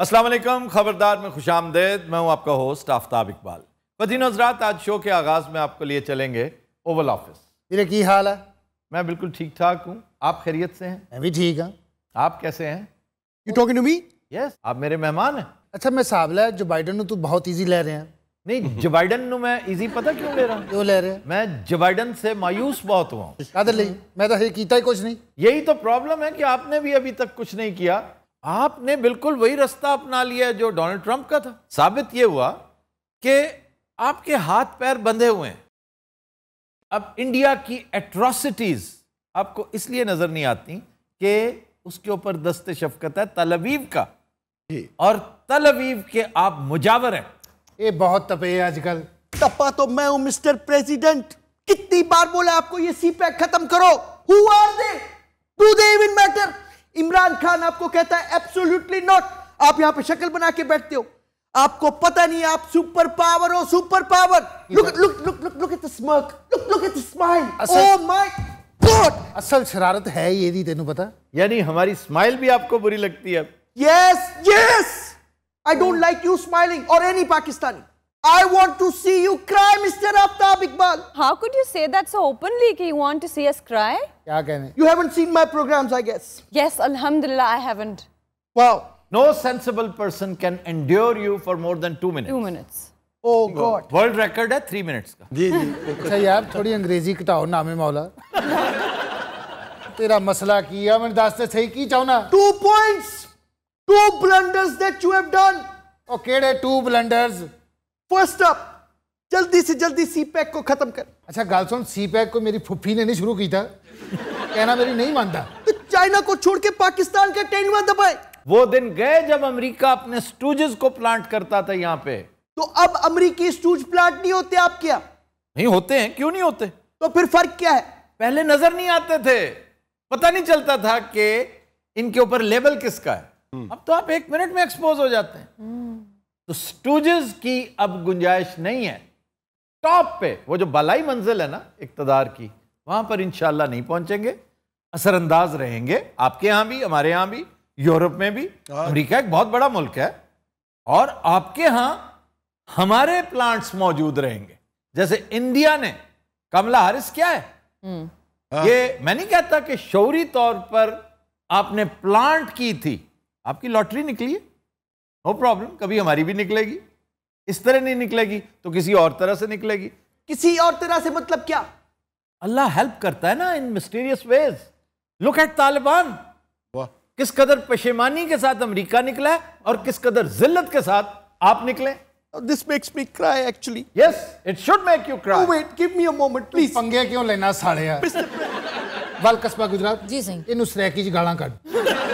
असलम खबरदार में खुश आमदेद मैं हूँ आपका होस्ट आफ्ताब इकबाल वजी नजरात आज शो के आगाज़ में आपको लिए चलेंगे ओवल ऑफिस मेरे की हाल है मैं बिल्कुल ठीक ठाक हूँ आप खैरियत से हैं मैं भी ठीक हूँ आप कैसे हैं you talking to me yes आप मेरे मेहमान हैं अच्छा मैं साबला जो बाइडन तो बहुत ईजी ले रहे हैं नहीं जो बाइडन मैं ईजी पता क्यों ले रहा हूँ क्यों ले रहे हैं मैं जो बाइडन से मायूस बहुत हुआ हूँ मैं तो ही कुछ नहीं यही तो प्रॉब्लम है कि आपने भी अभी तक कुछ नहीं किया आपने बिल्कुल वही रास्ता अपना लिया जो डोनाल्ड ट्रंप का था साबित ये हुआ कि आपके हाथ पैर बंधे हुए हैं अब इंडिया की एट्रोसिटीज आपको इसलिए नजर नहीं आती कि उसके ऊपर दस्त शफकत है तलवीव का और तलवीव के आप मुजावर हैं ये बहुत तपे है आजकल तपा तो मैं हूं मिस्टर प्रेसिडेंट कितनी बार बोला आपको ये सी पैक खत्म करो who are they do they even matter Imran Khan आपको कहता है एब्सोल्युटली नॉट आप यहां पे शक्ल बना के बैठते हो आपको पता नहीं आप सुपर पावर हो superpower look look look look look at the smirk look look at the smile oh my God असल शरारत है ये दी तेनू पता यानी हमारी स्माइल भी आपको बुरी लगती है yes yes I don't like you smiling और any Pakistani I want to see you cry, Mr. Aftab Iqbal. How could you say that so openly? That You want to see us cry? क्या कहने you haven't seen my programmes I guess yes अल्हम्दुलिल्लाह I haven't wow no sensible person can endure you for more than 2 minutes 2 minutes oh God world record है 3 minutes का जी जी अच्छा यार थोड़ी अंग्रेजी कटाओ नामे मौला तेरा मसला की किया मैंने दास्ते सही की चाहना 2 points 2 blunders that you have done और केड़े 2 ब्लंडर्स फर्स्ट अप जल्दी से जल्दी सीपैक को खत्म कर अच्छा गालसोन सी पैक को मेरी फुफी ने नहीं शुरू की था कहना मेरी नहीं मानता तो चाइना को छोड़ के पाकिस्तान के टेंडवा दबाए वो दिन गए जब अमेरिका अपने स्टूजेस को प्लांट करता था यहाँ पे तो अब अमेरिकी स्टूज प्लांट नहीं होते आप क्या नहीं होते हैं क्यों नहीं होते तो फिर फर्क क्या है पहले नजर नहीं आते थे पता नहीं चलता था कि इनके ऊपर लेबल किसका है हम्म। अब तो आप एक मिनट में एक्सपोज हो जाते हैं हम्म। तो स्टूजेस की अब गुंजाइश नहीं है टॉप पे वो जो बलाई मंजिल है ना इकतदार की वहां पर इंशाला नहीं पहुंचेंगे असरअंदाज रहेंगे आपके यहां भी हमारे यहां भी यूरोप में भी हाँ। अमेरिका एक बहुत बड़ा मुल्क है और आपके यहां हमारे प्लांट्स मौजूद रहेंगे जैसे इंडिया ने कमला हारिस क्या है हम्म। हाँ। ये मैं नहीं कहता कि शौरी तौर पर आपने प्लांट की थी आपकी लॉटरी निकली है नो प्रॉब्लम कभी हमारी भी निकलेगी इस तरह नहीं निकलेगी तो किसी और तरह से निकलेगी किसी और तरह से मतलब क्या अल्लाह हेल्प करता है ना in mysterious ways look at Taliban किस कदर पेशेमानी के साथ अमेरिका निकला है और किस कदर जिल्लत के साथ आप निकले this makes me cry actually yes it should make you cry wait give me a moment please पंगे क्यों लेना साड़े वाल कस्बा गुजरात जी सिंह इनु सरेकी जी गाला कर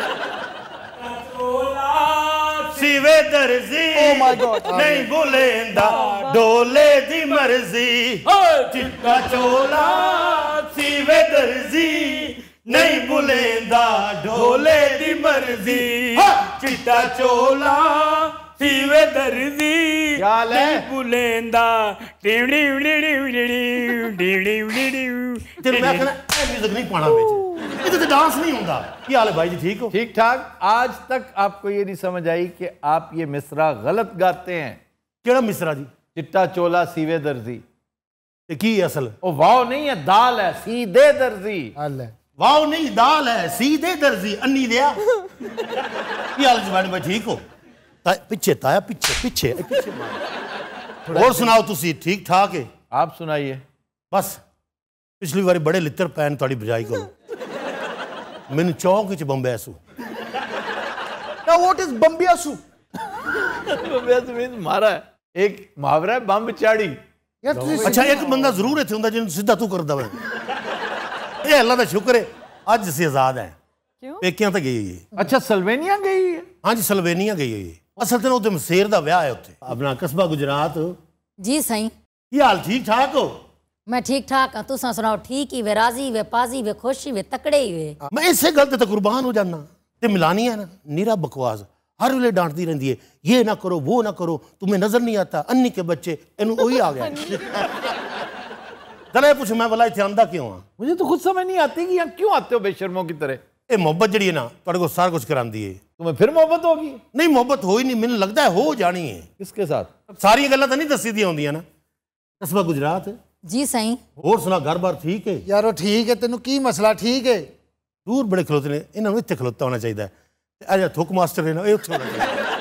ਬੁਲੇਂਦਾ ਡੋਲੇ ਦੀ ਮਰਜ਼ੀ जी ਚਿੱਟਾ ਚੋਲਾ ਸੀ सी वे ਨਹੀਂ ਬੁਲੇਂਦਾ ਡੋਲੇ ਦੀ ਮਰਜ਼ੀ ਚਿੱਟਾ ਚੋਲਾ पीवे दर्दी बुलेंदा टिवड़ी उड़ी टिवड़ी उड़ी टिवड़ी उड़ी मैं कहना ऐ म्यूजिक नहीं पाना बेच इधर तो डांस नहीं होता क्या हाल भाई जी ठीक हो ठीक ठाक आज तक आपको ये नहीं समझ आई कि आप ये मिसरा गलत गाते हैं केड़ा मिसरा जी चिट्टा चोला सीवे दर्जी की असल ओ वाओ नहीं है दाल है सीधे दर्जी हाल है नहीं दाल है सीधे दर्जी अन्नी दिया ठीक हो पीछे ताया पीछे पीछे पीछे और सुनाओ तुसी ठीक ठाक है आप सुनाइए बस पिछली बारी बड़े लित्र पैन थोड़ी बजाई करो मैंने चौंक च बम्बैसू Now what is बम्बियासू बम्बियासू मींस मारा एक मुहावरा है बम चाड़ी यार तुसी अच्छा एक बंदा जरूर है ਹੁੰਦਾ ਜਿਹਨੂੰ ਸਿੱਧਾ ਤੂੰ ਕਰਦਾ ਵੇ ਇਹ ਅੱਲਾ ਦਾ ਸ਼ੁਕਰ ਹੈ ਅੱਜ ਸੇ ਆਜ਼ਾਦ ਹੈ क्यों पेकियां तो गई है अच्छा सल्वेनिया गई है हाँ जी सल्वेनिया गई है असल तेन ਉਹਦੇ ਮਸੇਰ ਦਾ ਵਿਆਹ ਹੈ ਉੱਥੇ ਆਪਣਾ ਕਸਬਾ ਗੁਜਰਾਤ ਜੀ ਸਹੀ ਕੀ ਹਾਲ ਠੀਕ ਠਾਕ ਹੋ मैं ठीक ठाक हाँ तुसा सुनाओ ठीक ही वे राजी वे पाजी वे खुशी वे तकड़े ही वे मैं इसे गल तो कुर्बान हो जाना ते मिलानी है ना नीरा बकवास हर वे डांटती रहती है ये ना करो वो ना करो तुम्हें नजर नहीं आता अन्नी के बच्चे इन वही आ गया चलो पूछ मैं बोला इतने आंदा क्यों हाँ मुझे तो खुद समझ नहीं आती कि यहाँ क्यों आते हो बेशर्मों की तरह ये मोहब्बत जी है ना थोड़े को सारा कुछ कराती है तुम्हें फिर मोहब्बत होगी नहीं मोहब्बत हो ही नहीं मैंने लगता है हो जानी है किसके साथ सारी गल्लां तो नहीं दसी दी होंदियां ना ਕਸਬਾ ਗੁਜਰਾਤ ਜੀ ਸਹੀ ਹੋਰ ਸੁਣਾ ਘਰ-ਬਾਰ ਠੀਕ ਹੈ ਯਾਰੋ ਠੀਕ ਹੈ ਤੈਨੂੰ ਕੀ ਮਸਲਾ ਠੀਕ ਹੈ ਦੂਰ ਬੜੇ ਖਲੋਤੇ ਨੇ ਇਹਨਾਂ ਨੂੰ ਇੱਥੇ ਖਲੋਤਾ ਹੋਣਾ ਚਾਹੀਦਾ ਤੇ ਆ ਜਾ ਥੁੱਕ ਮਾਸਟਰ ਇਹਨਾਂ ਇਹ ਉੱਥੇ ਹੋਣਾ ਚਾਹੀਦਾ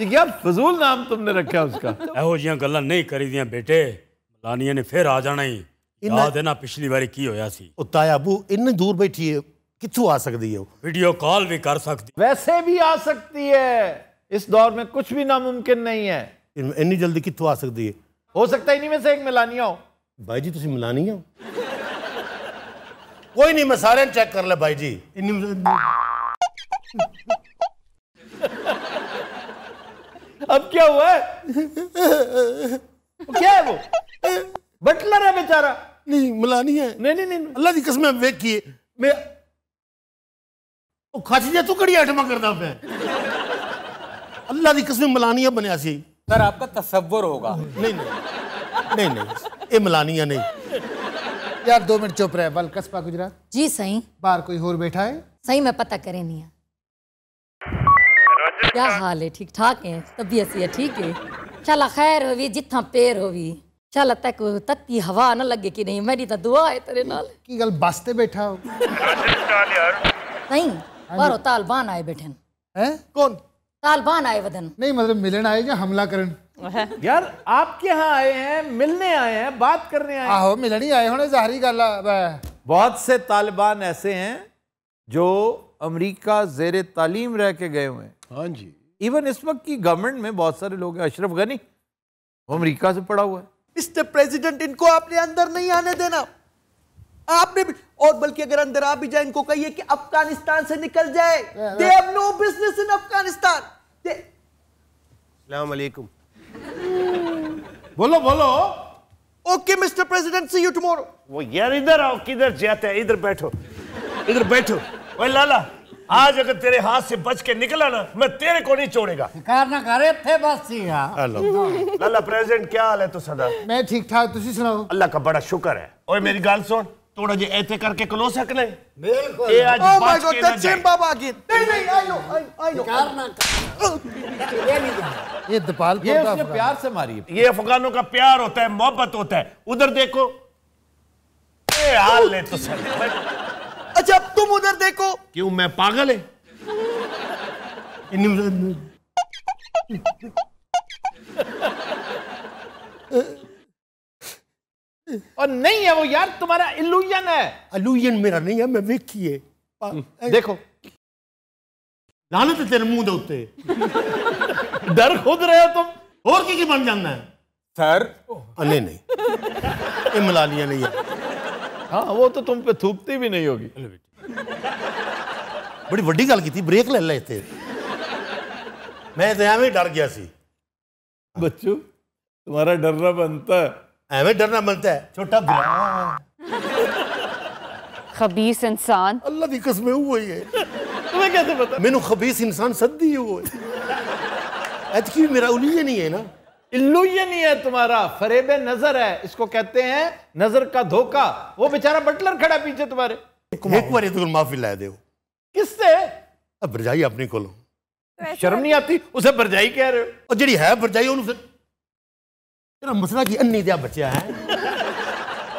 ਇਹ ਕੀ ਫਜ਼ੂਲ ਨਾਮ ਤੁਮਨੇ ਰੱਖਿਆ ਉਸਕਾ ਇਹੋ ਜੀਆਂ ਗੱਲਾਂ ਨਹੀਂ ਕਰੀਦੀਆਂ ਬੇਟੇ ਮਲਾਨੀਆਂ ਨੇ ਫੇਰ ਆ ਜਾਣਾ ਹੀ ਯਾਦ ਹੈ ਨਾ ਪਿਛਲੀ ਵਾਰੀ ਕੀ ਹੋਇਆ ਸੀ ਉਹ ਤਾਇਆ ਅਬੂ ਇੰਨੇ ਦੂਰ ਬੈਠੀ ਹੈ ਕਿੱਥੋਂ आ सकती है वीडियो कॉल भी कर सकती ਸਕਦੀ ਵੈਸੇ ਵੀ ਆ ਸਕਦੀ ਹੈ इस दौर में कुछ भी नामुमकिन नहीं है इन जल्दी कितों आ सकती है हो सकता है इन्हीं में से एक मिलानिया हो भाई जी तुम मिलानिया हो कोई नहीं मैं सारे चेक कर ले भाई जी अब क्या हुआ है क्या है वो बटलर है बेचारा नहीं मिलानी है नहीं नहीं नहीं अल्लाह की कसम किए मैं तो सर आपका तस्वर होगा नहीं नहीं नहीं नहीं ये मलानिया नहीं यार दो मिनट चुप रहे बल कस्बा गुजरात जी सही बाहर कोई और बैठा है सही मैं पता करे नहीं क्या हाल है ठीक ठाक है तबीयत है ठीक है चल खैर जिथा पेर होवी चल तक तत्ती हवा ना लगे कि नहीं मेरी तो दुआ है तेरे नाल की गल बस ते बैठा हो बारो तालिबान आए बैठे हैं कौन तालिबान आए वदन नहीं मतलब मिलन आए या हमला करन यार आपके यहाँ आए हैं मिलने आए हैं बात करने आए आहो मिलन ही आए होने जाहरी गल बहुत से तालिबान ऐसे हैं जो अमेरिका जेर तालीम रह के गए हुए हैं हाँ जी इवन इस वक्त की गवर्नमेंट में बहुत सारे लोग हैं अशरफ गनी वो अमेरिका से पड़ा हुआ है मिस्टर प्रेसिडेंट इनको आपने अंदर नहीं आने देना आपने भी और बल्कि अगर अंदर आप भी जाए इनको कहिए कि अफगानिस्तान से निकल जाए they have no business in Afghanistan अलैकुम बोलो बोलो okay mister president see you tomorrow वो यार इधर आओ किधर जाते हैं इधर बैठो इधर बैठो ओए लाला आज अगर तेरे हाथ से बच के निकला ना मैं तेरे को नहीं छोड़ेगा शिकार ना करे थे बस सी हेलो हाँ। लाला प्रेसिडेंट क्या हाल है तो सदा मैं ठीक ठाक तुसी सुनाओ अल्लाह का बड़ा शुक्र है ओए मेरी गाल सुन थोड़ा जे ऐसे करके क्लो सकले बिल्कुल प्यार से मारी ये अफगानों का प्यार होता है मोहब्बत होता है उधर देखो ले तो सर अच्छा अब तुम उधर देखो क्यों मैं पागल है और नहीं है वो यार तुम्हारा इल्यूजन है इल्यूजन मेरा नहीं है मैं वेखी है हम्म, देखो लानत तेरे मुंह देते डर खुद रहे हो तुम और की की बन जाना है सर अने नहीं ये मलालिया नहीं है हाँ वो तो तुम पे थूकती भी नहीं होगी बड़ी वड्डी गल की थी ब्रेक ले लेते मैं तो एवं डर गया सी बच्चू तुम्हारा डरना बनता है हमें डरना बनता है छोटा खबीस इंसान अल्लाह की कसम हुआ ही है तुम्हें कैसे पता मैनू खबीस इंसान सदी हुआ है मेरा उलिया नहीं है ना इल्लू ये नहीं है तुम्हारा फरेब नजर है इसको कहते हैं नजर का धोखा वो बेचारा बटलर खड़ा पीछे तुम्हारे एक बार तो माफी ला दे किससे अब बरजाई अपनी कोलो शर्म नहीं आती उसे बरजाई कह रहे हो और जी है बरजाई उन्होंने ਤੇਰਾ ਮਸਲਾ ਕੀ ਅੰਨੀ ਦਾ ਬੱਚਾ ਹੈ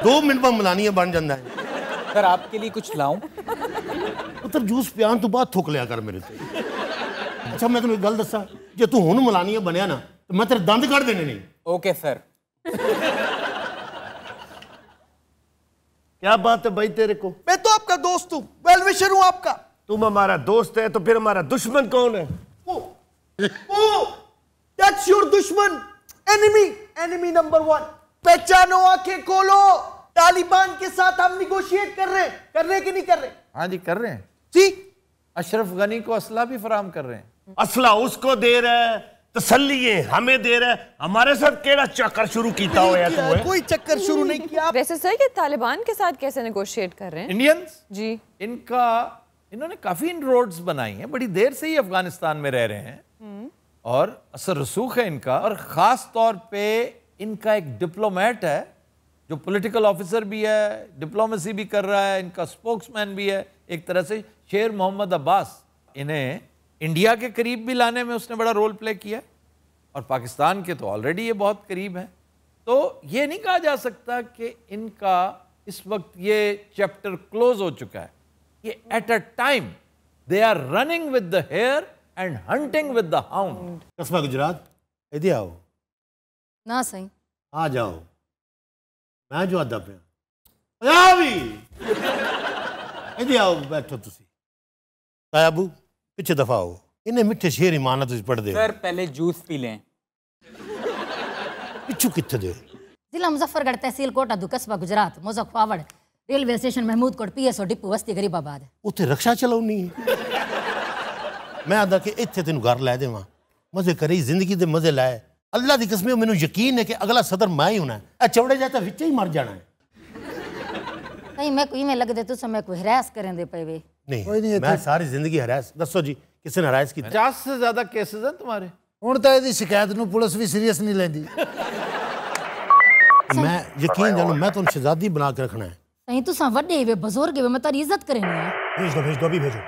2 ਮਿੰਟ ਬਾਅਦ ਮਲਾਨੀਆ ਬਣ ਜਾਂਦਾ ਹੈ सर आपके लिए कुछ लाऊं ਪੁੱਤਰ ਜੂਸ ਪਿਆਨ ਤੋਂ ਬਾਅਦ ਥੁੱਕ ਲਿਆ ਕਰ ਮੇਰੇ ਤੇ ਅੱਛਾ ਮੈਂ ਤੈਨੂੰ ਇੱਕ ਗੱਲ ਦੱਸਾਂ ਜੇ ਤੂੰ ਹੁਣ ਮਲਾਨੀਆ ਬਣਿਆ ਨਾ ਤੇ ਮੈਂ ਤੇਰੇ ਦੰਦ ਕੱਢ ਦੇਣੇ ਨਹੀਂ ओके सर क्या बात है भाई तेरे को मैं तो आपका दोस्त हूँ वेलविशर हूँ आपका तुम हमारा दोस्त है तो फिर हमारा दुश्मन कौन है वो वो दैट्स योर दुश्मन एनिमी एनिमी नंबर वन पहचानो आंखें खोलो तालिबान के साथ हम निगोशिएट कर रहे हैं कर रहे कि नहीं कर रहे हाँ जी कर रहे हैं जी अशरफ गनी को असला भी फराम कर रहे हैं असला उसको दे रहे हैं तसली हमें दे रहे हमारे साथ केड़ा चक्कर शुरू किया हुआ है कोई चक्कर शुरू नहीं किया वैसे सर ये तालिबान के साथ कैसे नेगोशिएट कर रहे हैं इंडियंस जी इनका इन्होंने काफी इन रोड्स बनाई हैं बड़ी देर से ही अफगानिस्तान में रह रहे हैं हम्म। और असर रसूख है इनका और ख़ास तौर पे इनका एक डिप्लोमेट है जो पॉलिटिकल ऑफिसर भी है डिप्लोमेसी भी कर रहा है इनका स्पोक्समैन भी है एक तरह से शेर मोहम्मद अब्बास इन्हें इंडिया के करीब भी लाने में उसने बड़ा रोल प्ले किया और पाकिस्तान के तो ऑलरेडी ये बहुत करीब हैं तो ये नहीं कहा जा सकता कि इनका इस वक्त ये चैप्टर क्लोज हो चुका है ये at a time they are running with the hare and hunting with the hound कसमा गुजरात इधर आओ ना सही आ जाओ मैं जो अदा पे भी इधर आओ बैठो तुसी तायाबू पीछे दफा आओ इन्हें मिठे शेर इमानत तुझ पढ़ दे सर पहले जूस पी लें पिछू कितने दे जिला मुजफ्फरगढ़ तहसील कोटा दुकस्बा गुजरात मुजफ्फरवाड़ railway station Mahmudkot PSO depot वस्ती गरीबाबाद उते रक्षा चलाउनी है ਮੈਂ ਆਂਦਾ ਕਿ ਇੱਥੇ ਤੈਨੂੰ ਘਰ ਲੈ ਦੇਵਾਂ ਮਜ਼ੇ ਕਰੀ ਜ਼ਿੰਦਗੀ ਦੇ ਮਜ਼ੇ ਲਾਏ ਅੱਲਾ ਦੀ ਕਸਮ ਮੈਨੂੰ ਯਕੀਨ ਹੈ ਕਿ ਅਗਲਾ ਸਦਰ ਮੈਂ ਹੀ ਹੋਣਾ ਇਹ ਚੌੜੇ ਜਾਇ ਤਾਂ ਵਿੱਚ ਹੀ ਮਰ ਜਾਣਾ ਹੈ ਨਹੀਂ ਮੈਂ ਕੋਈ ਮੈਂ ਲੱਗਦੇ ਤੁਸੀਂ ਮੈਂ ਕੋਈ ਹਰਾਸ ਕਰਨ ਦੇ ਪਏ ਵੇ नहीं मैं सारी जिंदगी हरास दसो जी किसी ने हरास की पचास से ज्यादा केसेस हैं तुम्हारे ਹੁਣ ਤਾਂ ਇਹਦੀ ਸ਼ਿਕਾਇਤ ਨੂੰ ਪੁਲਿਸ ਵੀ ਸੀਰੀਅਸ ਨਹੀਂ ਲੈਂਦੀ मैं यकीन जानो मैं तुम शहजादी बना के रखना है नहीं तुसा ਵੱਡੇ ਵੇ ਬਜ਼ੁਰਗ ਵੇ ਮੈਂ ਤੇਰੀ ਇੱਜ਼ਤ ਕਰਨੀ ਹੈ भेज दो भेज दो अभी भेजो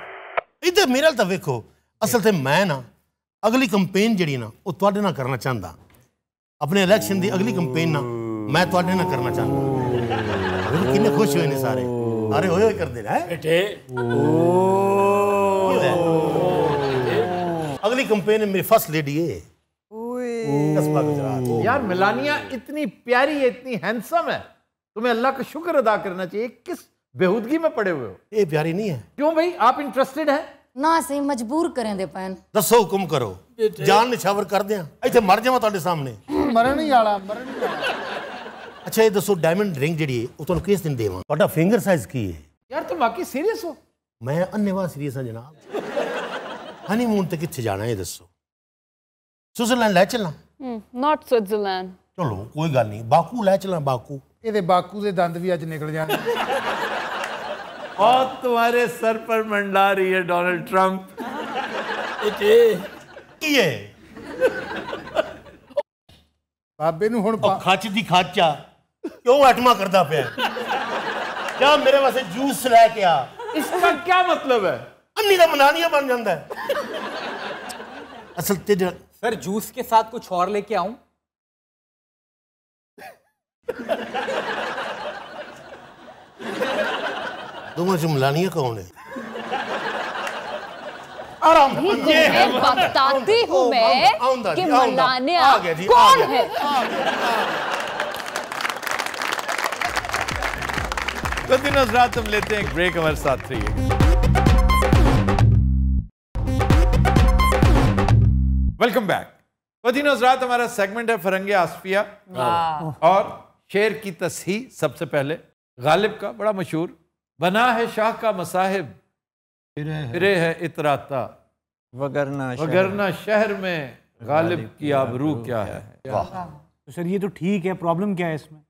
इधर मेरा तो देखो असल ਤੇ मैं ना अगली कंपेन जी ना वो ਤੁਹਾਡੇ ਨਾਲ ਕਰਨਾ ਚਾਹੁੰਦਾ ਆਪਣੇ ਇਲੈਕਸ਼ਨ ਦੀ ਅਗਲੀ ਕੈਂਪੇਨ ਨਾ ਮੈਂ ਤੁਹਾਡੇ ਨਾਲ ਕਰਨਾ ਚਾਹੁੰਦਾ ਕਿੰਨੇ ਖੁਸ਼ ਹੋਏ ਨੇ ਸਾਰੇ ਅਰੇ ਹੋਏ ਹੋਏ अगली कंपेन में मेरी फर्स्ट लेडी है यार मिलानिया इतनी प्यारी है इतनी हैंडसम है तुम्हें अल्लाह का शुक्र अदा करना चाहिए किस बेहूदगी में पड़े हुए हो ये प्यारी नहीं है क्यों भाई आप इंटरेस्टेड हैं ਨਾ ਸਹੀ ਮਜਬੂਰ ਕਰਨ ਦੇ ਪੈਣ ਦੱਸੋ ਹੁਕਮ ਕਰੋ ਜਾਨ ਨਿਸ਼ਾਵਰ ਕਰਦੇ ਆ ਇੱਥੇ ਮਰ ਜਾਵਾਂ ਤੁਹਾਡੇ ਸਾਹਮਣੇ ਮਰਨ ਹੀ ਵਾਲਾ ਮਰਨ ਹੀ ਵਾਲਾ ਅੱਛਾ ਇਹ ਦੱਸੋ ਡਾਇਮੰਡ ਰਿੰਗ ਜਿਹੜੀ ਹੈ ਉਹ ਤੁਹਾਨੂੰ ਕਿਸ ਦਿਨ ਦੇਵਾਂ ਤੁਹਾਡਾ ਫਿੰਗਰ ਸਾਈਜ਼ ਕੀ ਹੈ ਯਾਰ ਤੂੰ ਵਾਕਈ ਸੀਰੀਅਸ ਹੋ ਮੈਂ ਅੰਨੇਵਾ ਸੀਰੀਅਸ ਹਾਂ ਜਨਾਬ ਹਨੀਮੂਨ ਤੇ ਕਿੱਥੇ ਜਾਣਾ ਇਹ ਦੱਸੋ ਸਵਿਟਜ਼ਰਲੈਂਡ ਲੈ ਚੱਲਾਂ ਹਮ ਨਾਟ ਸਵਿਟਜ਼ਰਲੈਂਡ ਚਲੋ ਕੋਈ ਗੱਲ ਨਹੀਂ ਬਾਕੂ ਲੈ ਚੱਲਾਂ ਬਾਕੂ ਇਹਦੇ ਬਾਕੂ ਦੇ ਦੰਦ ਵੀ ਅੱਜ ਨਿਕਲ ਜਾਣਗੇ और तुम्हारे सर पर मंडला रही है डोनाल्ड ट्रंप बाबे नु हुन खाचा क्यों अटमा करता पे क्या मेरे वास्ते जूस लै के आ इसका क्या मतलब है अम्मी का मना नहीं बन जाता है असल ते सर जूस के साथ कुछ और लेके आऊं तुम्हें से कौन है ये बताती हूँ मैं कि मलानिया कौन है तो दिन रात हम लेते हैं ब्रेक हमारे साथ रहिए वेलकम बैक वदीन नजरात हमारा सेगमेंट है फरंगे आसफिया और शेर की तस्ही सबसे पहले गालिब का बड़ा मशहूर बना है शाह का मसाहिब फिरे है, फिरे है इतराता वगरना वगरना शहर में गालिब की आबरू क्या है तो सर ये तो ठीक है प्रॉब्लम क्या है इसमें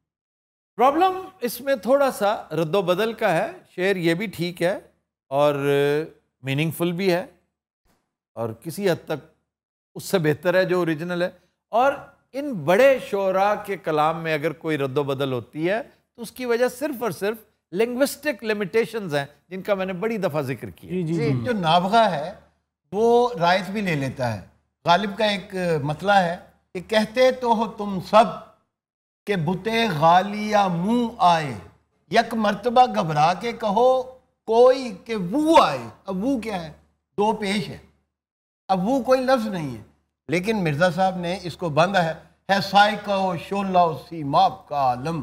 प्रॉब्लम इसमें थोड़ा सा रद्द बदल का है शेर ये भी ठीक है और मीनिंगफुल भी है और किसी हद तक उससे बेहतर है जो ओरिजिनल है और इन बड़े शोरा के कलाम में अगर कोई रद्द बदल होती है तो उसकी वजह सिर्फ और सिर्फ लिंग्विस्टिक लिमिटेशंस हैं जिनका मैंने बड़ी दफ़ा जिक्र किया जी, जी, जो नावगा है वो रायत भी ले लेता है गालिब का एक मसला है कि कहते तो हो तुम सब के बुते गालिया मुंह आए यक मरतबा घबरा के कहो कोई के वो आए अब वो क्या है दो पेश है अब वो कोई लफ्ज़ नहीं है लेकिन मिर्ज़ा साहब ने इसको बांधा है है साइका शोला सी माप का आलम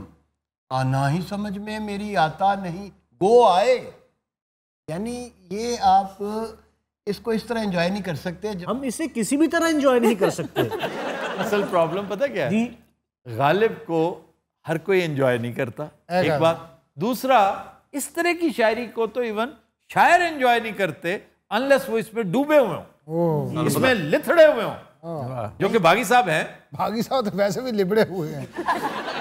आना ही समझ में मेरी आता नहीं गो आए यानी ये आप इसको इस तरह एंजॉय नहीं कर सकते हम इसे किसी भी तरह एंजॉय नहीं कर सकते असल प्रॉब्लम पता क्या है गालिब को हर कोई एंजॉय नहीं करता एक बात दूसरा इस तरह की शायरी को तो इवन शायर एंजॉय नहीं करते अनलेस वो इसमें डूबे हुए हों इसमें लिथड़े हुए हों हाँ। जो कि बागी साहब हैं बागी साहब तो वैसे भी लिबड़े हुए हैं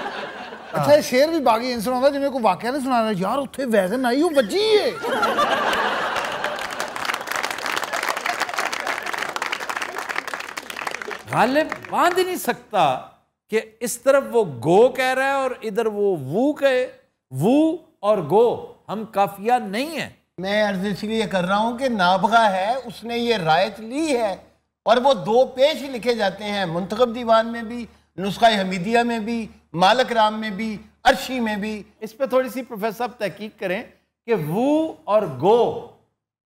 ਅੱਛਾ अच्छा, शेर भी बागी ਬਾਗੀ ਇਨ ਸੁਣਾਉਂਦਾ ਜਿਵੇਂ ਕੋਈ ਵਾਕਿਆ ਨਹੀਂ ਸੁਣਾਉਂਦਾ ਯਾਰ ਉੱਥੇ ਵੈਗਨ ਆਈ ਉਹ ਵੱਜੀ है गालिब बांध नहीं सकता कि इस तरफ वो गो कह रहा है और इधर वो वू कहे वू और गो हम काफिया नहीं है मैं अर्ज इसलिए कर रहा हूँ कि नाभगा है उसने ये रायत ली है और वो दो पेश लिखे जाते हैं मुंतखब दीवान में भी नुस्खा हमीदिया में भी मालक राम में भी अर्शी में भी इस पर थोड़ी सी प्रोफेसर साहब तहकीक करें कि वो और गो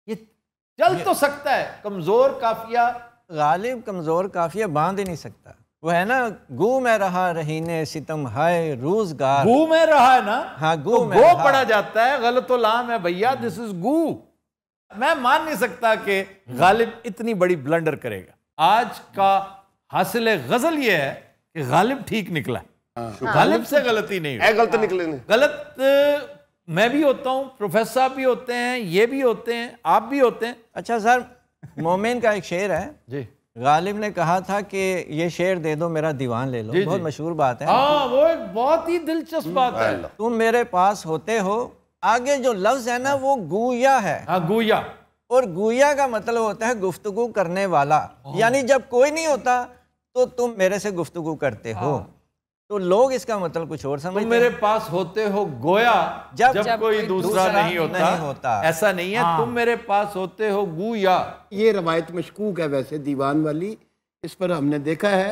ये चल ये। तो सकता है कमज़ोर काफिया गालिब कमज़ोर काफिया बांध ही नहीं सकता वो है ना गु में रहा रहीने सितम हाय रोजगार गु में रहा है ना हाँ गु तो में गो पढ़ा जाता है गलत तो लाम है भैया दिस इज गु मैं मान नहीं सकता कि गालिब इतनी बड़ी ब्लंडर करेगा आज का हासिल गजल यह है कि गालिब ठीक निकला है हाँ। गालिब से गलती नहीं है गलत निकले गलत मैं भी होता हूँ प्रोफेसर साहब भी होते हैं ये भी होते हैं आप भी होते हैं अच्छा सर मोमिन का एक शेर है जी गालिब ने कहा था कि ये शेर दे दो मेरा दीवान ले लो जी, बहुत मशहूर बात है आ, हाँ, वो एक बहुत ही दिलचस्प बात है तुम मेरे पास होते हो आगे जो लफ्ज है ना वो गुया है आ, हाँ, गुया और गुया का मतलब होता है गुफ्तगु करने वाला यानी जब कोई नहीं होता तो तुम मेरे से गुफ्तगु करते हो तो लोग इसका मतलब कुछ और समझते तो मेरे पास होते हो गोया जब, जब, जब कोई दूसरा, दूसरा नहीं, होता, नहीं होता ऐसा नहीं है हाँ। तुम मेरे पास होते हो गुया ये रवायत मशकूक है वैसे दीवान वाली इस पर हमने देखा है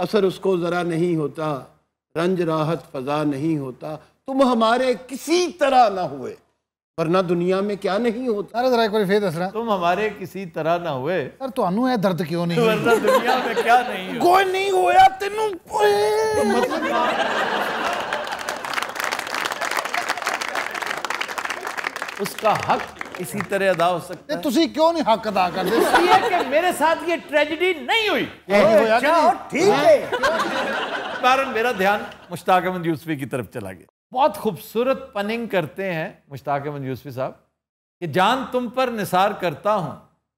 असर उसको ज़रा नहीं होता रंज राहत फजा नहीं होता तुम हमारे किसी तरह ना हुए वरना दुनिया में क्या नहीं होता एक बार तुम हमारे किसी तरह ना हुए सर तो अनु है दर्द क्यों नहीं वरना दुनिया में क्या नहीं हो। कोई नहीं हुआ तेन तो मतलब उसका हक इसी तरह अदा हो सकता है तुसी क्यों नहीं हक अदा कर कि मेरे साथ ये ट्रेजेडी नहीं हुई ठीक है हाँ। कारण मेरा ध्यान मुश्ताक अहमद यूसफी की तरफ चला गया बहुत खूबसूरत पनिंग करते हैं मुश्ताक अहमद यूसफी साहब कि जान तुम पर निसार करता हूँ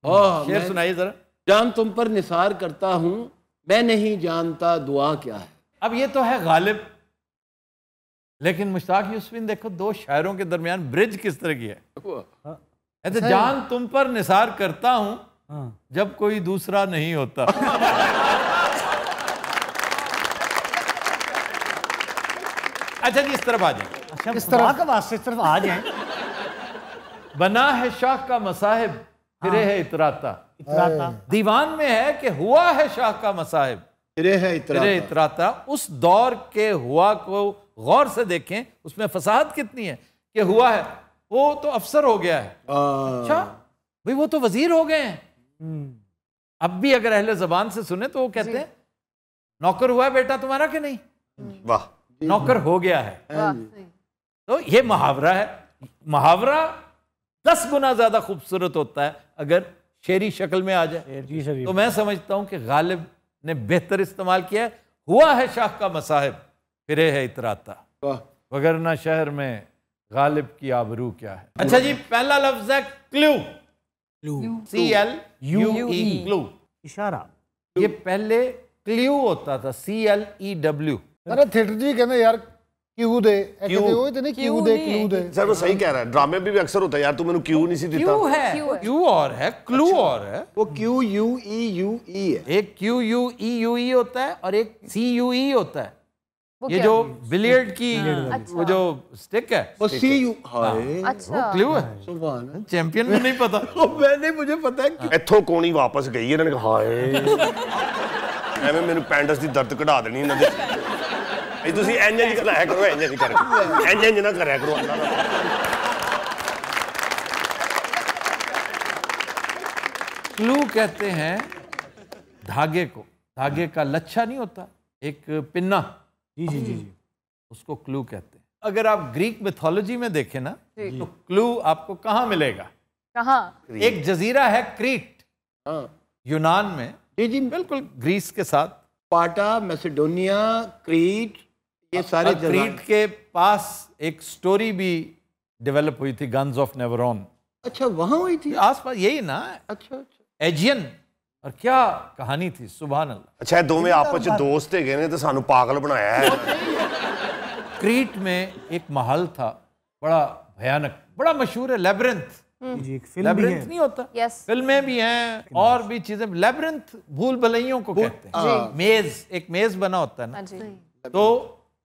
हाँ, शेर सुनाइए ज़रा जान तुम पर निसार करता हूँ मैं नहीं जानता दुआ क्या है अब ये तो है गालिब लेकिन मुश्ताक यूसफी देखो दो शायरों के दरमियान ब्रिज किस तरह की है हाँ। ऐसे जान तुम पर निसार करता हूँ हाँ। जब कोई दूसरा नहीं होता अच्छा जी अच्छा, इस तरफ आ जाए अच्छा तरह का वास्ते इस तरफ आ जाए बना है शाह का मसाहिब फिरे हाँ। है इतराता इतराता हाँ। दीवान में है कि हुआ है शाह का मसाहिब फिरे है इतराता फिरे इतराता उस दौर के हुआ को गौर से देखें उसमें फसाहत कितनी है कि हुआ है वो तो अफसर हो गया है हाँ। अच्छा भाई वो तो वजीर हो गए हैं हम्म। अब भी अगर अहले जबान से सुने तो वो कहते हैं नौकर हुआ है बेटा तुम्हारा कि नहीं वाह नौकर हो गया है हाँ तो ये मुहावरा है मुहावरा दस गुना ज्यादा खूबसूरत होता है अगर शेरी शक्ल में आ जाए तो मैं समझता हूं कि गालिब ने बेहतर इस्तेमाल किया है हुआ है शाह का मसाहिब फिरे है इतराता वगरना शहर में गालिब की आबरू क्या है अच्छा जी पहला लफ्ज है clue clue C L U clue इशारा ये पहले क्ल्यू होता था सी एल ई डब्ल्यू अरे थिएटर जी कहना यार क्यू दे क्यू तो नहीं क्यू दे क्लू दे सर वो सही कह रहा है ड्रामे भी, भी अक्सर होता है यार तू मैंने क्यू नहीं सी देता क्यू है क्यू और है क्लू अच्छा, और है वो Q U E U E है एक Q U E U E होता है और एक सी यू ई होता है ये जो बिलियर्ड की अच्छा। वो जो स्टिक है वो सी यू हाँ। हाय अच्छा क्लू है सुभान अल्लाह चैंपियन में नहीं पता मैंने मुझे पता है इथों कोनी वापस गई इन्होंने कहा हाय ਐਵੇਂ ਮੈਨੂੰ ਪੈਂਡਸ ਦੀ ਦਰਦ ਕਢਾ ਦੇਣੀ ਇਹਨਾਂ ਦੇ ਇਹ ਤੁਸੀਂ ਇੰਜ ਇੰਜ ਕਰਾਇਆ ਕਰੋ ਇੰਜ ਇੰਜ ਕਰ ਇੰਜ ਇੰਜ ਨਾ ਕਰਿਆ ਕਰੋ ਅੱਲਾ ਦਾ क्लू कहते हैं धागे को धागे का लच्छा नहीं होता एक पिन्ना जी जी जी जी उसको क्लू कहते हैं अगर आप ग्रीक मिथोलॉजी में देखें ना तो क्लू आपको कहाँ मिलेगा कहाँ एक जजीरा है क्रीट हाँ। यूनान में जी जी बिल्कुल ग्रीस के साथ पाटा मैसेडोनिया क्रीट ये सारे क्रीट के पास एक स्टोरी भी डेवलप हुई थी गन्स ऑफ नेवरॉन अच्छा वहां हुई थी आसपास यही ना अच्छा अच्छा एजियन और क्या कहानी थी सुबह अल्लाह अच्छा दोवें आपस दोस्त है तो सानू पागल बनाया है क्रीट में एक महल था बड़ा भयानक बड़ा मशहूर है लेबरिंथ लेबरिंथ हम्म। नहीं होता यस फिल्में भी हैं और भी चीजें लेबरिंथ भूल भलाइयों को कहते हैं हाँ। मेज एक मेज बना होता है ना हाँ तो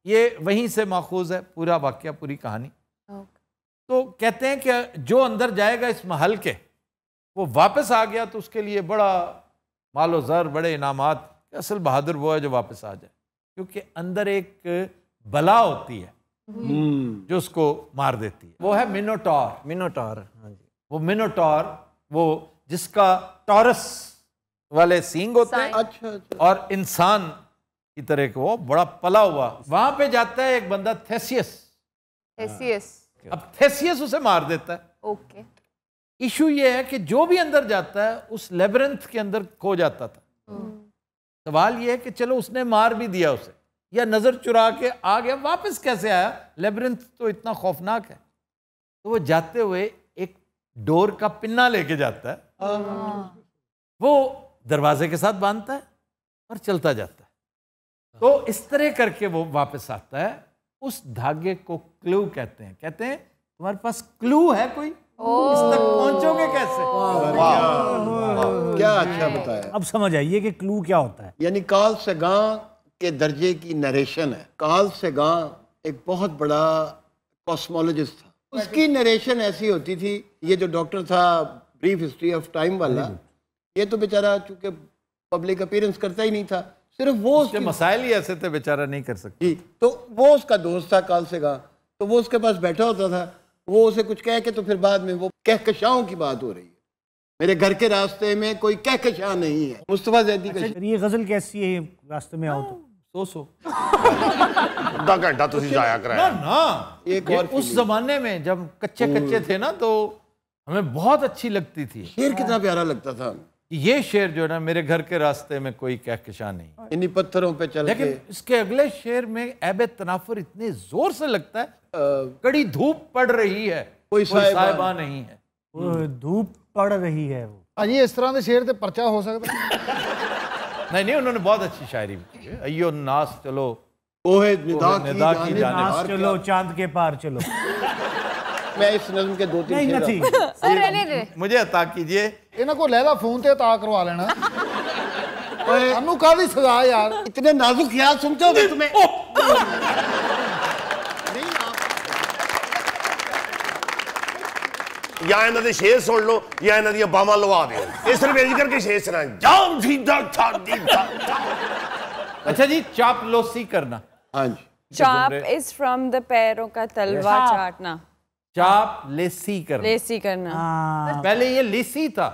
ये वहीं से माखूज है पूरा वाक्य पूरी कहानी तो कहते हैं कि जो अंदर जाएगा इस महल के वो वापस आ गया तो उसके लिए बड़ा मालो ज़र बड़े इनाम असल बहादुर वो है जो वापस आ जाए क्योंकि अंदर एक बला होती है हम्म। हम्म। जो उसको मार देती है वो है मिनोटॉर मिनोटॉर हाँ जी वो मिनोटॉर वो जिसका टॉरस वाले सींग होते हैं अच्छा, अच्छा। और इंसान की तरह को बड़ा पला हुआ वहां पे जाता है एक बंदा थेसियस थेसियस हाँ। अब थेसियस उसे मार देता है ओके इशू ये है कि जो भी अंदर जाता है उस लेबरेंथ के अंदर खो जाता था हम्म। सवाल ये है कि चलो उसने मार भी दिया उसे या नज़र चुरा के आ गया वापस कैसे आया लेबरेंथ तो इतना खौफनाक है तो वो जाते हुए एक डोर का पिन्ना लेके जाता है हाँ। वो दरवाजे के साथ बांधता है और चलता जाता है तो इस तरह करके वो वापस आता है उस धागे को क्लू कहते हैं कहते हैं तुम्हारे पास क्लू है कोई इस तक पहुंचोगे कैसे क्या अच्छा बताया अब समझ आइए कि क्लू क्या होता है यानी काल से गां के दर्जे की नरेशन है काल से गां एक बहुत बड़ा कॉस्मोलॉजिस्ट था उसकी नरेशन ऐसी होती थी ये जो डॉक्टर था ब्रीफ हिस्ट्री ऑफ टाइम वाला ये तो बेचारा चूंकि पब्लिक अपीयरेंस करता ही नहीं था सिर्फ वो उसके मसाइल ही ऐसे थे बेचारा नहीं कर सकती तो वो उसका दोस्त था काल से का तो वो उसके पास बैठा होता था वो उसे कुछ कह के तो फिर बाद में वो कहकशाओं की बात हो रही है मेरे घर के रास्ते में कोई कहकशा नहीं है मुस्तफ़ा जैदी अच्छा, ये गज़ल कैसी है रास्ते में आओ तो सो सो ਅੱਧਾ ਘੰਟਾ ਤੁਸੀਂ एक और उस जमाने में जब कच्चे कच्चे हम्म। थे ना तो हमें बहुत अच्छी लगती थी शेर कितना प्यारा लगता था हमें ये शेर जो है ना मेरे घर के रास्ते में कोई कहकशा नहीं इन्हीं पत्थरों पे चल लेकिन इसके अगले शेर में ऐब तनाफर इतने जोर से लगता है कड़ी धूप पड़ रही है कोई साहिबा नहीं है धूप पड़ रही है वो अजी हाँ इस तरह के शेर से तो परचा हो सकता है नहीं नहीं उन्होंने बहुत अच्छी शायरी की है अयो नास चलो ओहे निदा की, जाने, की जाने नास चलो चांद के पार चलो मैं इस नज्म के दो तीन नहीं नहीं मुझे अता कीजिए इन्हों को लहदा फोन से अता करवा लेना हमें कादी सजा यार इतने नाजुक याद सुनते हो तुम्हें या इन्हों शेर सुन लो या इन्हों दाव लवा दो ये करके शेर सुना जाम अच्छा जी चाप लोसी करना हाँ जी चाप इज फ्रॉम द पैरों का तलवा हाँ। चाटना चाप लेसी करना लेसी करना हाँ। पहले ये लेसी था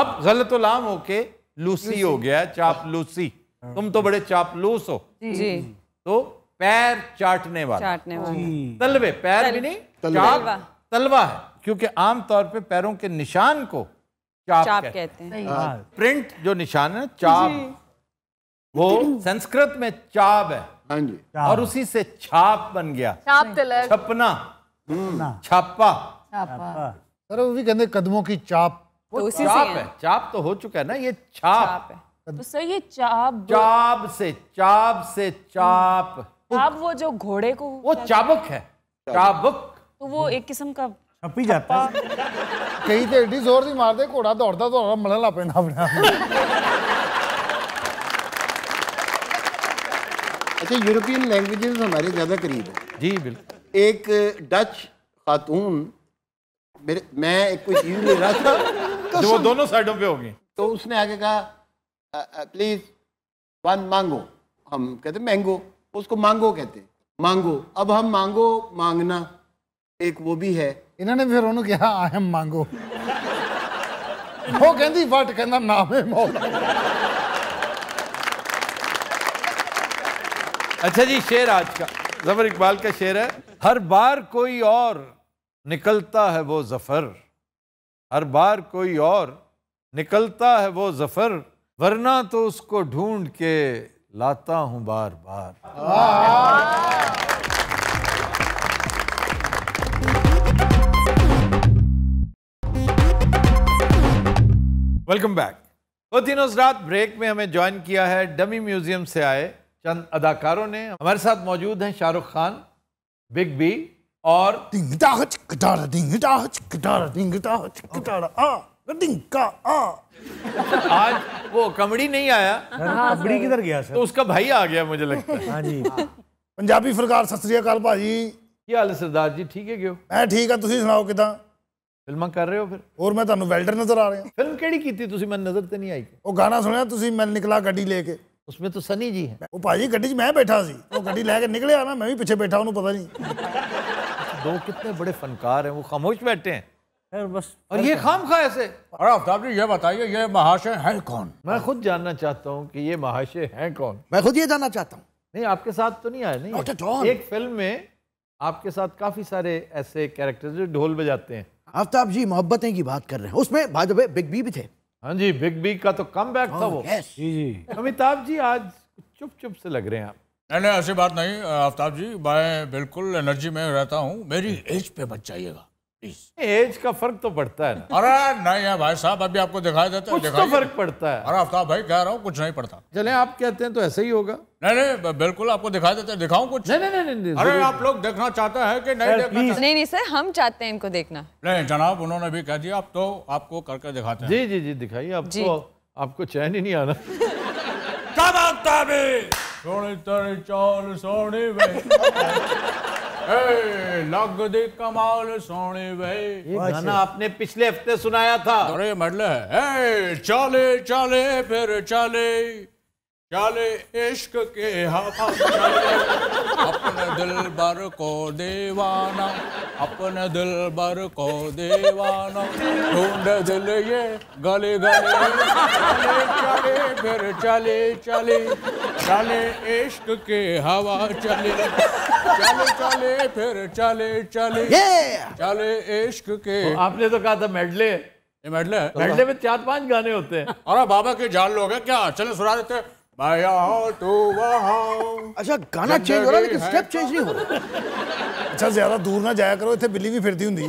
अब गलत लाम होके लूसी हो गया चाप लूसी तुम तो बड़े चापलूस हो जी तो पैर चाटने वाला चाटने वाला तलवे पैर तल, भी नहीं तलवा तलवा है क्योंकि आमतौर पे पैरों के निशान को चाप, चाप कहते, कहते हैं आ, हाँ, प्रिंट जो निशान है चाप वो संस्कृत में चाप है हाँ और उसी से छाप बन गया छपना हम्म। छापा सर वो भी कहते कदमों की चाप तो उसी चाप है।, है चाप तो हो चुका है ना ये छाप तो सर ये चाप चाप से चाप से चाप चाप वो जो घोड़े को वो चाबुक है चाबुक तो वो एक किस्म का छपी जाता है कहीं तो एडी जोर से मार दे घोड़ा दौड़ता दौड़ा मलन ला पैंदा अपने अच्छा यूरोपियन लैंग्वेजेस हमारे ज़्यादा करीब है जी बिल्कुल एक डच खातून मेरे मैं एक कोई चीज ले रहा था तो वो दोनों साइडों पे होगी तो उसने आगे कहा प्लीज वन मांगो हम कहते मैंगो उसको मांगो कहते मांगो अब हम मांगो मांगना एक वो भी है इन्होंने फिर उन्होंने कहा आई एम मांगो वो कहती ਵਟ कहना ਨਾਮ ਹੈ ਮੌਲਾ अच्छा जी शेर आज का जफर इकबाल का शेर है हर बार कोई और निकलता है वो जफर हर बार कोई और निकलता है वो जफर वरना तो उसको ढूंढ के लाता हूं बार बार वेलकम बैक वो तीनों रात ब्रेक में हमें ज्वाइन किया है डमी म्यूजियम से आए चंद अदाकारों ने हमारे साथ मौजूद हैं शाहरुख खान बिग बी और आज वो कमड़ी नहीं आया हाँ, हाँ, कमड़ी किधर गया सर तो उसका भाई आ गया मुझे लगता है हाँ जी पंजाबी फरकार सतरीकाल भाजी की हाल है सरदार जी ठीक है क्यों मैं ठीक है तुम सुनाओ कि फिल्म कर रहे हो फिर और मैं तुम्हें वेल्डर नजर आ रहा फिल्म कही की मैं नजर तो नहीं आई वो गाँव सुनिया मैं निकला गड्डी लेके उसमें तो सनी जी है वो ਭਾਜੀ गड्डी मैं बैठा सी वो गड्डी लेके निकले ਕੇ मैं ਨਾ ਮੈਂ ਵੀ ਪਿੱਛੇ ਬੈਠਾ ਉਹਨੂੰ ਪਤਾ ਨਹੀਂ ਦੋ ਕਿੰਨੇ ਬੜੇ ਫਨਕਾਰ ਹੈ ਉਹ ਖਾਮੋਸ਼ ਬੈਠੇ बस और ये खाम खा ऐसे अरे आफ्ताब जी ये बताइए ये महाशय है कौन मैं खुद जानना चाहता हूँ कि ये महाशय है कौन मैं खुद ये जानना चाहता हूँ नहीं आपके साथ तो नहीं आया नहीं एक फिल्म में आपके साथ काफी सारे ऐसे कैरेक्टर्स जो ढोल बजाते हैं आफ्ताब जी मोहब्बतें की बात कर रहे हैं उसमें भाजपा बिग बी भी थे हाँ जी बिग बी का तो कम बैक था oh, वो जी जी अमिताभ जी आज चुप चुप से लग रहे हैं आप नहीं नहीं ऐसी बात नहीं आफ्ताब जी मैं बिल्कुल एनर्जी में रहता हूँ मेरी एज पे बच जाइएगा एज का फर्क तो पड़ता है ना अरे नहीं है भाई साहब अभी आपको दिखाई देता कुछ तो फर्क पड़ता है अरे आफ्ताब भाई कह रहा हूँ कुछ नहीं पड़ता चले आप कहते हैं तो ऐसे ही होगा नहीं नहीं बिल्कुल आपको दिखाई देता है दिखाऊं कुछ नहीं नहीं नहीं अरे आप लोग देखना चाहते हैं कि नहीं देखना नहीं नहीं सर हम चाहते हैं इनको देखना नहीं जनाब उन्होंने भी कह दिया आप तो आपको करके दिखाते हैं जी जी जी दिखाइए आपको तो आपको चैन ही नहीं आना सोनी तेरी चाल सोनी दे कमाल सोने गाना अच्छा। आपने पिछले हफ्ते सुनाया था अरे मरल है चले चले फिर चले चले इश्क के हाथ दिल भर को देवाना अपने दिल भर को देवाना ढूंढ दिल ये गले गले चले चले फिर चले चले चले इश्क के हवा चले चले चले फिर चले चले चले इश्क के तो आपने तो कहा था मेडले मेडले मेडले में चार पांच गाने होते हैं अरे बाबा के जान लोग हैं क्या चले सुना देते हैं अच्छा गाना चेंज हो रहा है लेकिन स्टेप चेंज नहीं हो रहा अच्छा ज्यादा दूर ना जाया करो इतने बिल्ली भी फिरती होंगी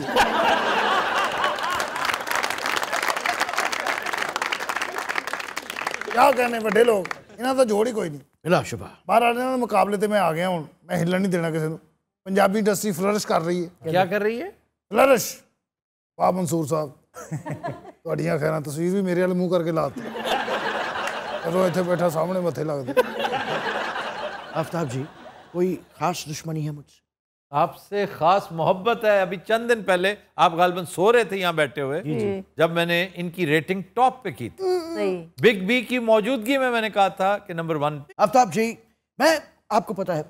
क्या कहने ਵੱਡੇ ਲੋਕ ਇਹਨਾਂ ਦਾ ਜੋੜ ਹੀ ਕੋਈ ਨਹੀਂ ਬਿਲਾ ਸ਼ੁਬਾ ਬਾਹਰ ਆਣੇ ਨਾਲ ਮੁਕਾਬਲੇ ਤੇ ਮੈਂ ਆ ਗਿਆ ਹੁਣ ਮੈਂ ਹਿੱਲਣ ਨਹੀਂ ਦੇਣਾ ਕਿਸੇ ਨੂੰ ਪੰਜਾਬੀ ਇੰਡਸਟਰੀ ਫਲਰਿਸ਼ ਕਰ ਰਹੀ ਹੈ ਕੀ ਕਰ ਰਹੀ ਹੈ ਫਲਰਿਸ਼ ਬਾਬ ਮਨਸੂਰ ਸਾਹਿਬ ਤੁਹਾਡੀਆਂ ਖੈਰਾਂ ਤਸਵੀਰ ਵੀ ਮੇਰੇ ਵਾਲ ਮੂੰਹ ਕਰਕੇ ਲਾਤੀ ਉਹ ਇੱਥੇ ਬੈਠਾ ਸਾਹਮਣੇ ਮੱਥੇ ਲੱਗਦੇ आफ्ताब जी कोई खास दुश्मनी है मुझसे आपसे खास मोहब्बत है अभी चंद दिन पहले आप गालबन सो रहे थे यहाँ बैठे हुए जब मैंने इनकी रेटिंग टॉप पे की थी हम्म। बिग बी की मौजूदगी में मैंने कहा था कि नंबर वन आफ्ताब जी मैं आपको पता है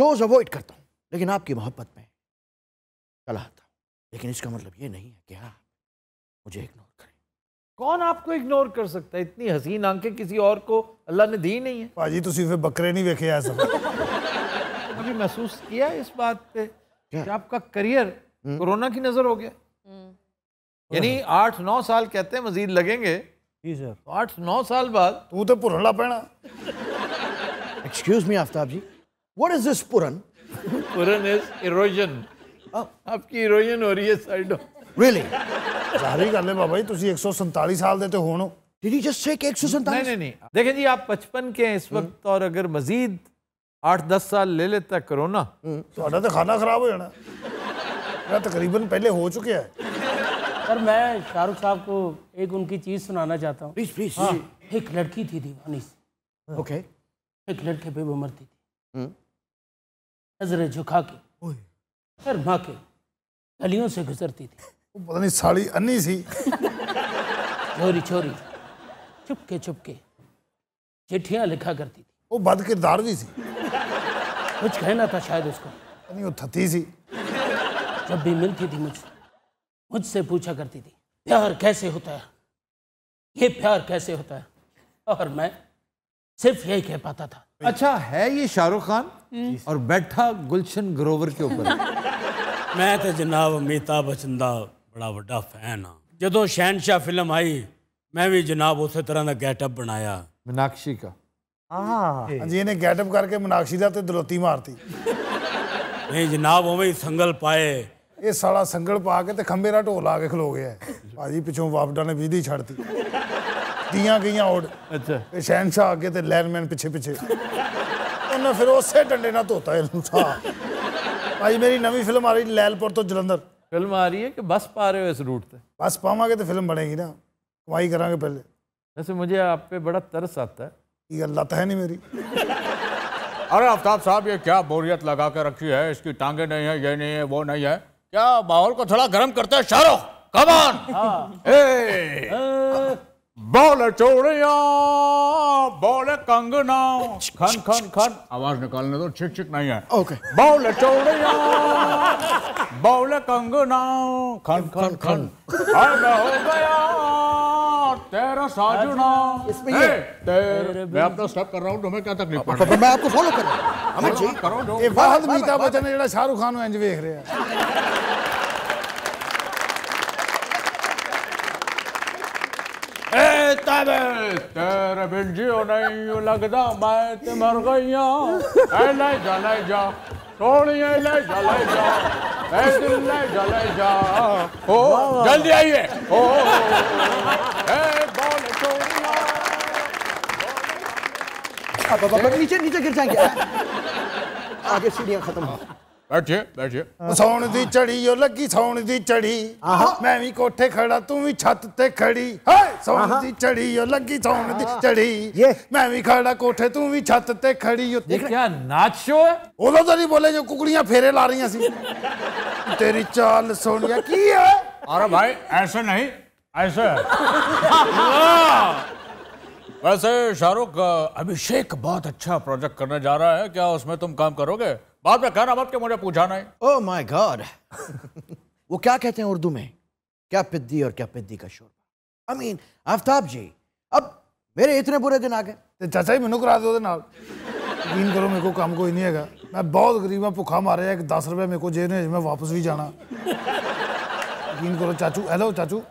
शोज अवॉइड करता हूँ लेकिन आपकी मोहब्बत में चला आता लेकिन इसका मतलब ये नहीं है क्या मुझे एक ਕੌਣ ਆਪਕੋ ਇਗਨੋਰ ਕਰ ਸਕਦਾ ਇਤਨੀ ਹਸੀਨ ਆਂखें ਕਿਸੇ ਔਰ ਕੋ ਅੱਲਾ ਨੇ ਦੀ ਨਹੀਂ ਹੈ ਭਾਜੀ ਤੁਸੀਂ ਫਿਰ ਬੱਕਰੇ ਨਹੀਂ ਵੇਖੇ ਐ ਸਭ कभी महसूस किया इस बात पे कि आपका करियर हम्म। कोरोना की नजर हो गया हम्म। यानी आठ नौ साल कहते हैं मजीद लगेंगे तो आठ नौ साल बाद तू तो पुरला पैना excuse me Aftab ji what is this पुरन पुरन इज इरोजन हाँ। आपकी इरोजन हो रही है साइडों रियली really? सारी गल है बाबा जी ਤੁਸੀਂ 147 ਸਾਲ ਦੇ ਤੇ ਹੋਣ डिड यू जस्ट से 147 नहीं नहीं नहीं देखें जी आप पचपन के हैं इस हम्म। वक्त और अगर मजीद आठ दस साल ले लेता करोना तो तो खाना खराब हो जाना मेरा तकरीबन पहले हो चुके हैं पर मैं शाहरुख साहब को एक उनकी चीज सुनाना चाहता हूँ हाँ।, हाँ, एक लड़की थी दीवानी से ओके हाँ। एक लड़के पे वो मरती थी हम्म। नजरे झुका के सर माँ के गलियों से गुजरती थी पता नहीं साड़ी अन्नी सी छोरी चोरी चुपके चुपके चिट्ठियां लिखा करती थी वो बद किरदार भी थी कुछ कहना था शायद उसको नहीं वो थती सी जब भी मिलती थी मुझसे मुझसे पूछा करती थी प्यार कैसे होता है ये प्यार कैसे होता है और मैं सिर्फ यही कह पाता था अच्छा है ये शाहरुख खान और बैठा गुलशन ग्रोवर के ऊपर मैं तो जनाब अमिताभ बचन ਬੜਾ ਵੱਡਾ ਫੈਨ ਆ ਜਦੋਂ ਸ਼ਹਿਨशाह ਫਿਲਮ ਆਈ ਮੈਂ ਵੀ ਜਨਾਬ ਉਸੇ ਤਰ੍ਹਾਂ ਦਾ ਗੈਟਅਪ ਬਣਾਇਆ ਮਨਾਕਸ਼ੀ ਦਾ ਹਾਂ ਜੀ ਇਹਨੇ ਗੈਟਅਪ ਕਰਕੇ ਮਨਾਕਸ਼ੀ ਦਾ ਤੇ ਦਲੋਤੀ ਮਾਰਤੀ ਨਹੀਂ ਜਨਾਬ ਉਵੇਂ ਹੀ ਸੰਗਲ ਪਾਏ ਇਹ ਸਾਲਾ ਸੰਗਲ ਪਾ ਕੇ ਤੇ ਖੰਬੇ ਦਾ ਢੋਲ ਆ ਕੇ ਖਲੋ ਗਿਆ ਭਾਜੀ ਪਿੱਛੋਂ ਵਾਪਡਾ ਨੇ ਬਿਜਲੀ ਛੱਡਤੀ ਦੀਆਂ ਗਈਆਂ ਔੜ ਅੱਛਾ ਤੇ ਸ਼ਹਿਨशाह ਅੱਗੇ ਤੇ ਲੈਨਮੈਨ ਪਿੱਛੇ ਪਿੱਛੇ ਉਹਨੇ ਫਿਰ ਉਸੇ ਡੰਡੇ ਨਾਲ ਧੋਤਾ ਇਹਨੂੰ ਸਾ ਭਾਈ ਮੇਰੀ ਨਵੀਂ ਫਿਲਮ ਆ ਰਹੀ ਲੈਲਪੁਰ ਤੋਂ ਜਲੰਧਰ फिल्म आ रही है कि बस पा रहे हो इस रूट पे बस पावे तो फिल्म बनेगी ना कमाई करा पहले वैसे मुझे आप पे बड़ा तरस आता है ये अल्लाह है नहीं मेरी अरे आफ्ताब साहब ये क्या बोरियत लगा के रखी है इसकी टांगे नहीं है ये नहीं है वो नहीं है क्या माहौल को थोड़ा गर्म करते हैं शाहरुख कमान हाँ।, हाँ। बॉल चौड़िया बॉल कंगना खन खन खन आवाज निकालने दो छिक छिक नहीं है ओके बॉल चौड़िया बॉल कंगना खन खन खन अब हो गया तेरा साजुना इसमें ये तेरे मैं अपना स्टेप कर रहा हूँ तुम्हें क्या तकलीफ पड़ रही तो है मैं आपको फॉलो कर रहा हूँ हमें हाँ, करो जो बहुत मीठा अमिताभ बच्चन शाहरुख खान एंजॉय कर रहे हैं तेरे बिन नीचे नीचे गिर जाएंगे आगे सीढ़ियां खत्म हो बैठिए बैठिए सौन दी चढ़ी यो लगी सौन दी चढ़ी मैं भी कोठे खड़ा तू भी छत ते खड़ी है ਸੌਣ ਦੀ ਚੜੀ ਓ ਲੱਗੀ ਸੌਣ ਦੀ ਚੜੀ ਮੈਂ ਵੀ ਖੜਾ ਕੋਠੇ ਤੂੰ ਵੀ ਛੱਤ ਤੇ ਖੜੀ ਓ ਇਹ ਕੀ ਨਾਚ ਸ਼ੋ ਹੈ ਉਦੋਂ ਤਾਂ ਨਹੀਂ ਬੋਲੇ ਜੋ ਕੁਕੜੀਆਂ ਫੇਰੇ ਲਾ ਰਹੀਆਂ ਸੀ ਤੇਰੀ ਚਾਲ ਸੋਹਣਿਆ अरे भाई ऐसे नहीं ऐसे वैसे शाहरुख अभिषेक बहुत अच्छा प्रोजेक्ट करने जा रहा है क्या उसमें तुम काम करोगे बाद में कहना मत के मुझे पूछा नहीं ओह माय गॉड वो क्या कहते हैं उर्दू में क्या पिद्दी और क्या पिद्दी का शोर मीन आफताब जी अब मेरे इतने बुरे दिन आ गए चाचा ही मैनू करा दो यकीन करो मेरे को काम कोई नहीं है मैं बहुत गरीब हाँ भुखा मारे एक दस रुपये मेरे को जेने मैं वापस भी जाना यकीन करो चाचू हेलो चाचू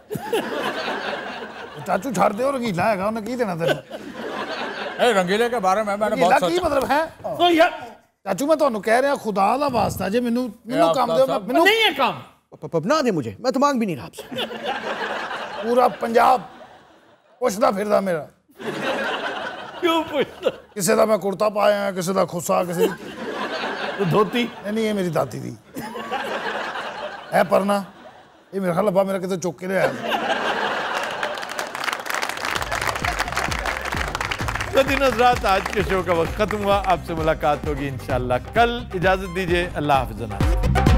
चाचू छड़ दो रंगीला है उन्हें की देना तेरा मतलब हाँ। तो चाचू मैं तो कह रहा खुदा का वास्ता भी नहीं पूरा पंजाब पुछता फिर मेरा क्यों किसी का मैं कुर्ता पाया किसी का खुस्सा किसी तो धोती तो नहीं ये मेरी दाती दी है परना ये मेरा ख्याल लगा मेरा कितने चुक के लिया सदी तो नजरात आज के शो का वक्त खत्म हुआ आपसे मुलाकात होगी इंशाल्लाह कल इजाजत दीजिए अल्लाह हाफिजना